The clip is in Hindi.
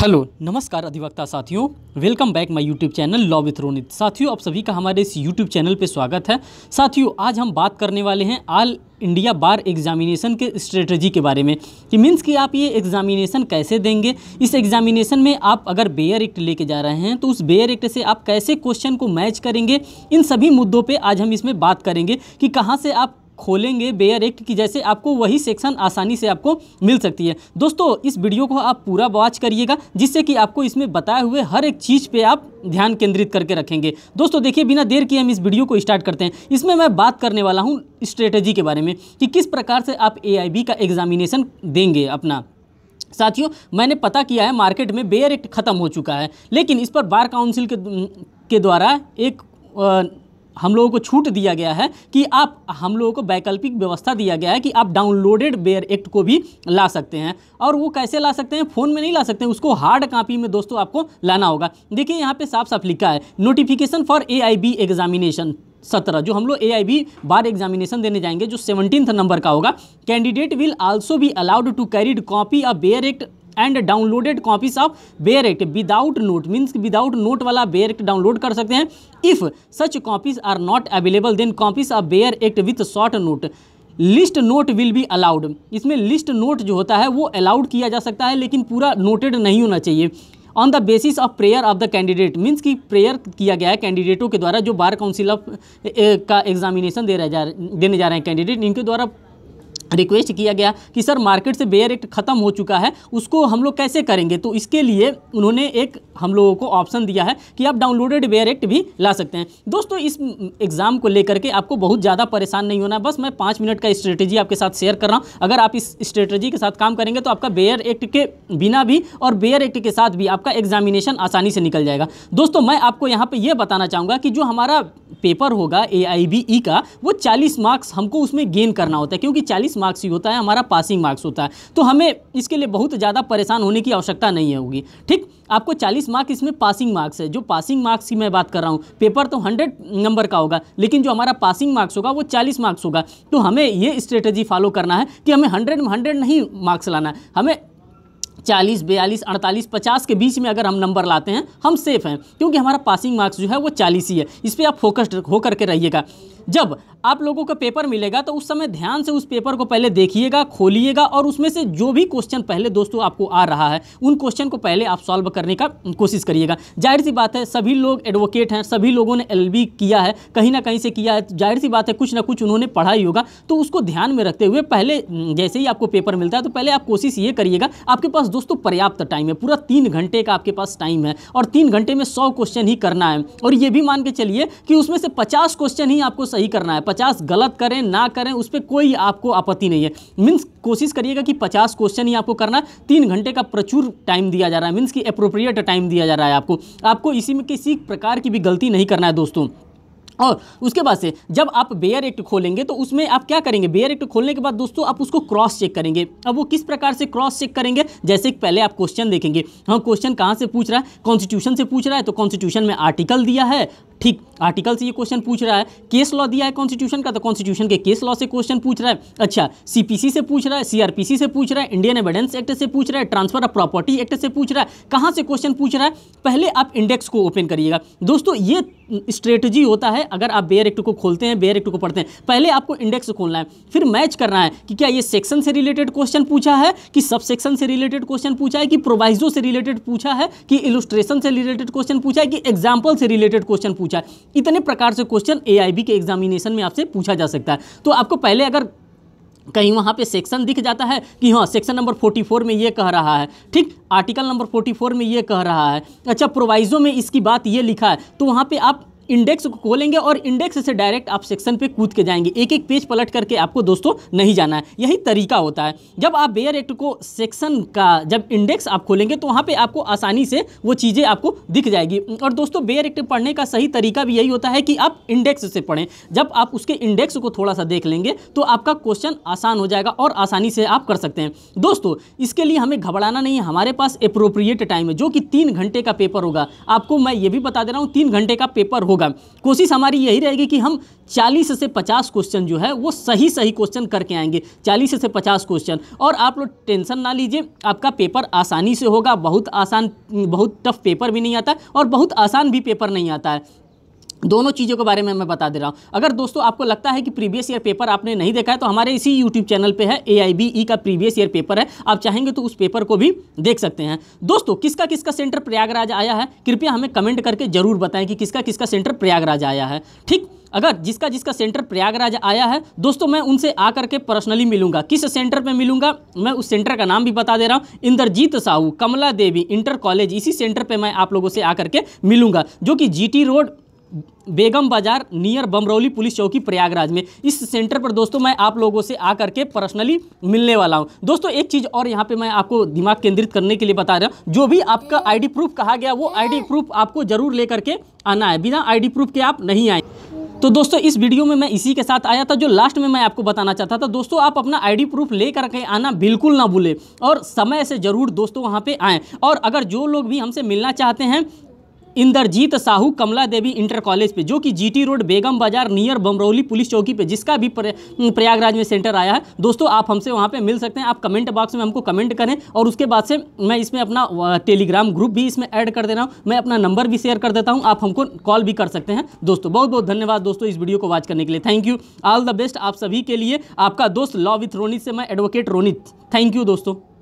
हेलो नमस्कार अधिवक्ता साथियों welcome back my YouTube channel law with Ronit साथियों आप सभी का हमारे इस यूट्यूब चैनल पे स्वागत है साथियों आज हम बात करने वाले हैं आल इंडिया बार एग्जामिनेशन के स्ट्रेटजी के बारे में कि मीन्स कि आप ये एग्जामिनेशन कैसे देंगे इस एग्जामिनेशन में आप अगर बेयर एक्ट लेके जा रहे हैं तो उस बेयर एक्ट से आप कैसे क्वेश्चन को मैच करेंगे इन सभी मुद्दों पे आज हम इसमें बात करेंगे कि कहाँ से आप खोलेंगे बेयर एक्ट की जैसे आपको वही सेक्शन आसानी से आपको मिल सकती है दोस्तों इस वीडियो को आप पूरा वॉच करिएगा जिससे कि आपको इसमें बताए हुए हर एक चीज़ पे आप ध्यान केंद्रित करके रखेंगे दोस्तों देखिए बिना देर किए हम इस वीडियो को स्टार्ट करते हैं इसमें मैं बात करने वाला हूँ स्ट्रेटेजी के बारे में कि किस प्रकार से आप ए का एग्जामिनेशन देंगे अपना साथियों मैंने पता किया है मार्केट में बेयर एक्ट खत्म हो चुका है लेकिन इस पर बार काउंसिल के के द्वारा एक हम लोगों को छूट दिया गया है कि आप हम लोगों को वैकल्पिक व्यवस्था दिया गया है कि आप डाउनलोडेड बेयर एक्ट को भी ला सकते हैं और वो कैसे ला सकते हैं फ़ोन में नहीं ला सकते हैं उसको हार्ड कापी में दोस्तों आपको लाना होगा देखिए यहाँ पे साफ साफ लिखा है नोटिफिकेशन फॉर ए एग्जामिनेशन सत्रह जो हम लोग ए आई बी बार एग्जामिनेशन देने जाएंगे जो सेवनटीन्थ नंबर का होगा candidate will also be allowed to carried copy a bare act and downloaded copies of bare act without note means without note वाला बेयर एक्ट डाउनलोड कर सकते हैं if such copies are not available then copies of bare act with short note list note will be allowed इसमें लिस्ट नोट जो होता है वो अलाउड किया जा सकता है लेकिन पूरा नोटेड नहीं होना चाहिए on the basis of prayer of the candidate means कि प्रेयर किया गया है कैंडिडेटों के द्वारा जो बार काउंसिल ऑफ का एग्जामिनेशन दे रहे जा देने जा रहे हैं कैंडिडेट इनके द्वारा रिक्वेस्ट किया गया कि सर मार्केट से बेयर एक्ट ख़त्म हो चुका है उसको हम लोग कैसे करेंगे तो इसके लिए उन्होंने एक हम लोगों को ऑप्शन दिया है कि आप डाउनलोडेड बेयर एक्ट भी ला सकते हैं दोस्तों इस एग्ज़ाम को लेकर के आपको बहुत ज़्यादा परेशान नहीं होना है बस मैं पाँच मिनट का स्ट्रेटेजी आपके साथ शेयर कर रहा हूँ अगर आप इस स्ट्रेटेजी के साथ काम करेंगे तो आपका बेयर एक्ट के बिना भी और बेयर एक्ट के साथ भी आपका एग्जामिनेशन आसानी से निकल जाएगा दोस्तों मैं आपको यहाँ पर यह बताना चाहूँगा कि जो हमारा पेपर होगा ए e का वो चालीस मार्क्स हमको उसमें गेन करना होता है क्योंकि चालीस मार्क्स ही होता है हमारा पासिंग मार्क्स होता है तो हमें इसके लिए बहुत ज़्यादा परेशान होने की आवश्यकता नहीं होगी ठीक आपको 40 मार्क्स इसमें पासिंग मार्क्स है जो पासिंग मार्क्स की मैं बात कर रहा हूँ पेपर तो 100 नंबर का होगा लेकिन जो हमारा पासिंग मार्क्स होगा वो 40 मार्क्स होगा तो हमें ये स्ट्रेटजी फॉलो करना है कि हमें 100 में हंड्रेड नहीं मार्क्स लाना है हमें चालीस बयालीस अड़तालीस पचास के बीच में अगर हम नंबर लाते हैं हम सेफ़ हैं क्योंकि हमारा पासिंग मार्क्स जो है वो चालीस ही है इस पर आप फोकस्ड होकर के रहिएगा जब आप लोगों का पेपर मिलेगा तो उस समय ध्यान से उस पेपर को पहले देखिएगा खोलिएगा और उसमें से जो भी क्वेश्चन पहले दोस्तों आपको आ रहा है उन क्वेश्चन को पहले आप सॉल्व करने का कोशिश करिएगा जाहिर सी बात है सभी लोग एडवोकेट हैं सभी लोगों ने एल किया है कहीं ना कहीं से किया है जाहिर सी बात है कुछ ना कुछ उन्होंने पढ़ा ही होगा तो उसको ध्यान में रखते हुए पहले जैसे ही आपको पेपर मिलता है तो पहले आप कोशिश ये करिएगा आपके पास दोस्तों पर्याप्त टाइम है पूरा तीन घंटे का आपके पास टाइम है और तीन घंटे में सौ क्वेश्चन ही करना है और ये भी मान के चलिए कि उसमें से पचास क्वेश्चन ही आपको सही करना है पचास गलत करें ना करें उस पर कोई आपको आपत्ति नहीं है मीन्स कोशिश करिएगा कि पचास क्वेश्चन ही आपको करना है तीन घंटे का प्रचुर टाइम दिया जा रहा है मीन्स कि अप्रोप्रिएट टाइम दिया जा रहा है आपको आपको इसी में किसी प्रकार की भी गलती नहीं करना है दोस्तों और उसके बाद से जब आप बेयर एक्ट खोलेंगे तो उसमें आप क्या करेंगे बेयर एक्ट खोलने के बाद दोस्तों आप उसको क्रॉस चेक करेंगे अब वो किस प्रकार से क्रॉस चेक करेंगे जैसे कि पहले आप क्वेश्चन देखेंगे हाँ क्वेश्चन कहाँ से पूछ रहा है कॉन्स्टिट्यूशन से पूछ रहा है तो कॉन्स्टिट्यूशन में आर्टिकल दिया है ठीक आर्टिकल से ये क्वेश्चन पूछ रहा है केस लॉ दिया है कॉन्स्टिट्यूशन का तो कॉन्स्टिट्यूशन के केस लॉ से क्वेश्चन पूछ रहा है अच्छा सीपीसी से पूछ रहा है सीआरपीसी से पूछ रहा है इंडियन एविडेंस एक्ट से पूछ रहा है ट्रांसफर ऑफ प्रॉपर्टी एक्ट से पूछ रहा है कहाँ से क्वेश्चन पूछ रहा है पहले आप इंडेक्स को ओपन करिएगा दोस्तों ये स्ट्रेटजी होता है अगर आप बेयर एक्ट को खोलते हैं बेयर एक्ट को पढ़ते हैं पहले आपको इंडेक्स खोलना है फिर मैच करना है कि क्या ये सेक्शन से रिलेटेड क्वेश्चन पूछा है कि सब सेक्शन से रिलेटेड क्वेश्चन पूछा है कि प्रोवाइजो से रिलेटेड पूछा है कि इलुस्ट्रेशन से रिलेटेड क्वेश्चन पूछा है कि एग्जाम्पल से रिलेटेड क्वेश्चन पूछा पूछा है इतने प्रकार से क्वेश्चन ए के एग्जामिनेशन में आपसे पूछा जा सकता है तो आपको पहले अगर कहीं वहाँ पे सेक्शन दिख जाता है कि हाँ सेक्शन नंबर 44 में ये कह रहा है ठीक आर्टिकल नंबर 44 में ये कह रहा है अच्छा प्रोवाइजो में इसकी बात ये लिखा है तो वहाँ पे आप इंडेक्स को खोलेंगे और इंडेक्स से डायरेक्ट आप सेक्शन पे कूद के जाएंगे एक एक पेज पलट करके आपको दोस्तों नहीं जाना है यही तरीका होता है जब आप बेयर एक्ट को सेक्शन का जब इंडेक्स आप खोलेंगे तो वहाँ पे आपको आसानी से वो चीज़ें आपको दिख जाएगी और दोस्तों बेयर एक्ट पढ़ने का सही तरीका भी यही होता है कि आप इंडेक्स से पढ़ें जब आप उसके इंडेक्स को थोड़ा सा देख लेंगे तो आपका क्वेश्चन आसान हो जाएगा और आसानी से आप कर सकते हैं दोस्तों इसके लिए हमें घबराना नहीं है हमारे पास अप्रोप्रिएट टाइम है जो कि तीन घंटे का पेपर होगा आपको मैं ये भी बता दे रहा हूँ तीन घंटे का पेपर होगा कोशिश हमारी यही रहेगी कि हम 40 से 50 क्वेश्चन जो है वो सही सही क्वेश्चन करके आएंगे 40 से 50 क्वेश्चन और आप लोग टेंशन ना लीजिए आपका पेपर आसानी से होगा बहुत आसान बहुत टफ पेपर भी नहीं आता और बहुत आसान भी पेपर नहीं आता है दोनों चीज़ों के बारे में मैं बता दे रहा हूँ अगर दोस्तों आपको लगता है कि प्रीवियस ईयर पेपर आपने नहीं देखा है तो हमारे इसी यूट्यूब चैनल पे है ए e का प्रीवियस ईयर पेपर है आप चाहेंगे तो उस पेपर को भी देख सकते हैं दोस्तों किसका किसका सेंटर प्रयागराज आया है कृपया हमें कमेंट करके ज़रूर बताएं कि किसका किसका सेंटर प्रयागराज आया है ठीक अगर जिसका जिसका सेंटर प्रयागराज आया है दोस्तों मैं उनसे आकर के पर्सनली मिलूंगा किस सेंटर पे मिलूंगा मैं उस सेंटर का नाम भी बता दे रहा हूँ इंद्रजीत साहू कमला देवी इंटर कॉलेज इसी सेंटर पे मैं आप लोगों से आकर के मिलूंगा जो कि जीटी रोड बेगम बाजार नियर बमरौली पुलिस चौकी प्रयागराज में इस सेंटर पर दोस्तों मैं आप लोगों से आकर के पर्सनली मिलने वाला हूं दोस्तों एक चीज़ और यहाँ पे मैं आपको दिमाग केंद्रित करने के लिए बता रहा हूँ जो भी आपका आईडी प्रूफ कहा गया वो आईडी प्रूफ आपको ज़रूर लेकर के आना है बिना आईडी प्रूफ के आप नहीं आए तो दोस्तों इस वीडियो में मैं इसी के साथ आया था जो लास्ट में मैं आपको बताना चाहता था दोस्तों आप अपना आईडी प्रूफ ले करके आना बिल्कुल ना भूलें और समय से ज़रूर दोस्तों वहाँ पे आएँ और अगर जो लोग भी हमसे मिलना चाहते हैं इंदरजीत साहू कमला देवी इंटर कॉलेज पे जो कि जीटी रोड बेगम बाजार नियर बमरौली पुलिस चौकी पे जिसका भी प्रयागराज में सेंटर आया है दोस्तों आप हमसे वहाँ पे मिल सकते हैं आप कमेंट बॉक्स में हमको कमेंट करें और उसके बाद से मैं इसमें अपना टेलीग्राम ग्रुप भी इसमें ऐड कर दे रहा हूँ मैं अपना नंबर भी शेयर कर देता हूँ आप हमको कॉल भी कर सकते हैं दोस्तों बहुत बहुत धन्यवाद दोस्तों इस वीडियो को वॉच करने के लिए thank you all the best आप सभी के लिए आपका दोस्त लॉ विथ रोनित से मैं एडवोकेट रोनित थैंक यू दोस्तों